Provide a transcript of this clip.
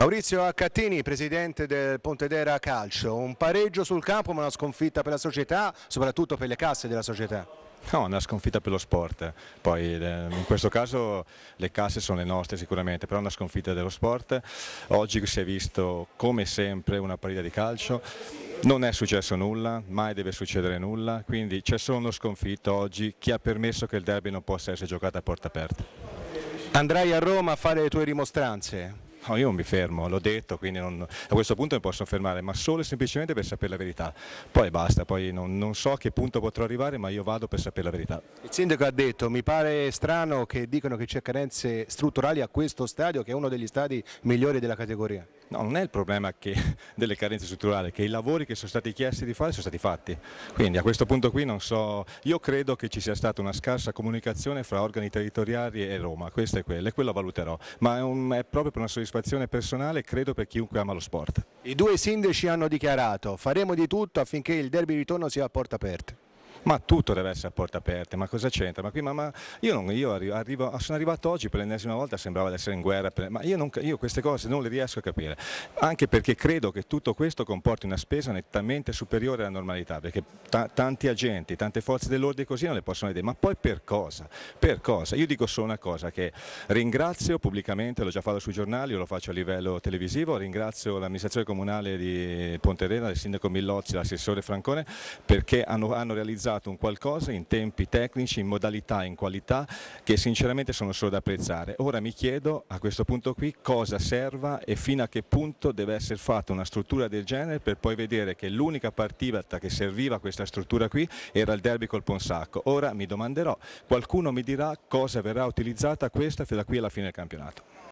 Maurizio Accattini, presidente del Pontedera Calcio, un pareggio sul campo ma una sconfitta per la società, soprattutto per le casse della società. No, una sconfitta per lo sport, poi eh, in questo caso le casse sono le nostre sicuramente, però una sconfitta dello sport. Oggi si è visto come sempre una partita di calcio, non è successo nulla, mai deve succedere nulla, quindi c'è solo uno sconfitto oggi, che ha permesso che il derby non possa essere giocato a porta aperta. Andrai a Roma a fare le tue rimostranze? No, io non mi fermo, l'ho detto, quindi non, a questo punto mi posso fermare, ma solo e semplicemente per sapere la verità. Poi basta, poi non, non, so a che punto potrò arrivare, ma io vado per sapere la verità. Il sindaco ha detto, mi pare strano che dicano che c'è carenze strutturali a questo stadio, che è uno degli stadi migliori della categoria. No, non è il problema che, delle carenze strutturali, che i lavori che sono stati chiesti di fare sono stati fatti. Quindi a questo punto qui non so, io credo che ci sia stata una scarsa comunicazione fra organi territoriali e Roma, questa è quella, e quello valuterò, ma è, un, è proprio per una soddisfazione personale, credo per chiunque ama lo sport. I due sindaci hanno dichiarato faremo di tutto affinché il derby ritorno sia a porta aperta ma tutto deve essere a porta aperta, ma cosa c'entra? Ma, qui, ma, io, non, io arrivo, ah, sono arrivato oggi per l'ennesima volta, sembrava di essere in guerra, per, ma io, non, io queste cose non le riesco a capire, anche perché credo che tutto questo comporti una spesa nettamente superiore alla normalità, perché tanti agenti, tante forze dell'ordine così non le possono vedere, ma poi per cosa? Per cosa? Io dico solo una cosa che ringrazio pubblicamente, l'ho già fatto sui giornali, lo faccio a livello televisivo, ringrazio l'amministrazione comunale di Ponterena, il sindaco Millozzi, l'assessore Francone perché hanno, hanno realizzato realizzato un qualcosa in tempi tecnici, in modalità, in qualità che sinceramente sono solo da apprezzare. Ora mi chiedo a questo punto qui cosa serva e fino a che punto deve essere fatta una struttura del genere per poi vedere che l'unica partita che serviva a questa struttura qui era il derby col Ponsacco. Ora mi domanderò, qualcuno mi dirà cosa verrà utilizzata questa fino da qui alla fine del campionato.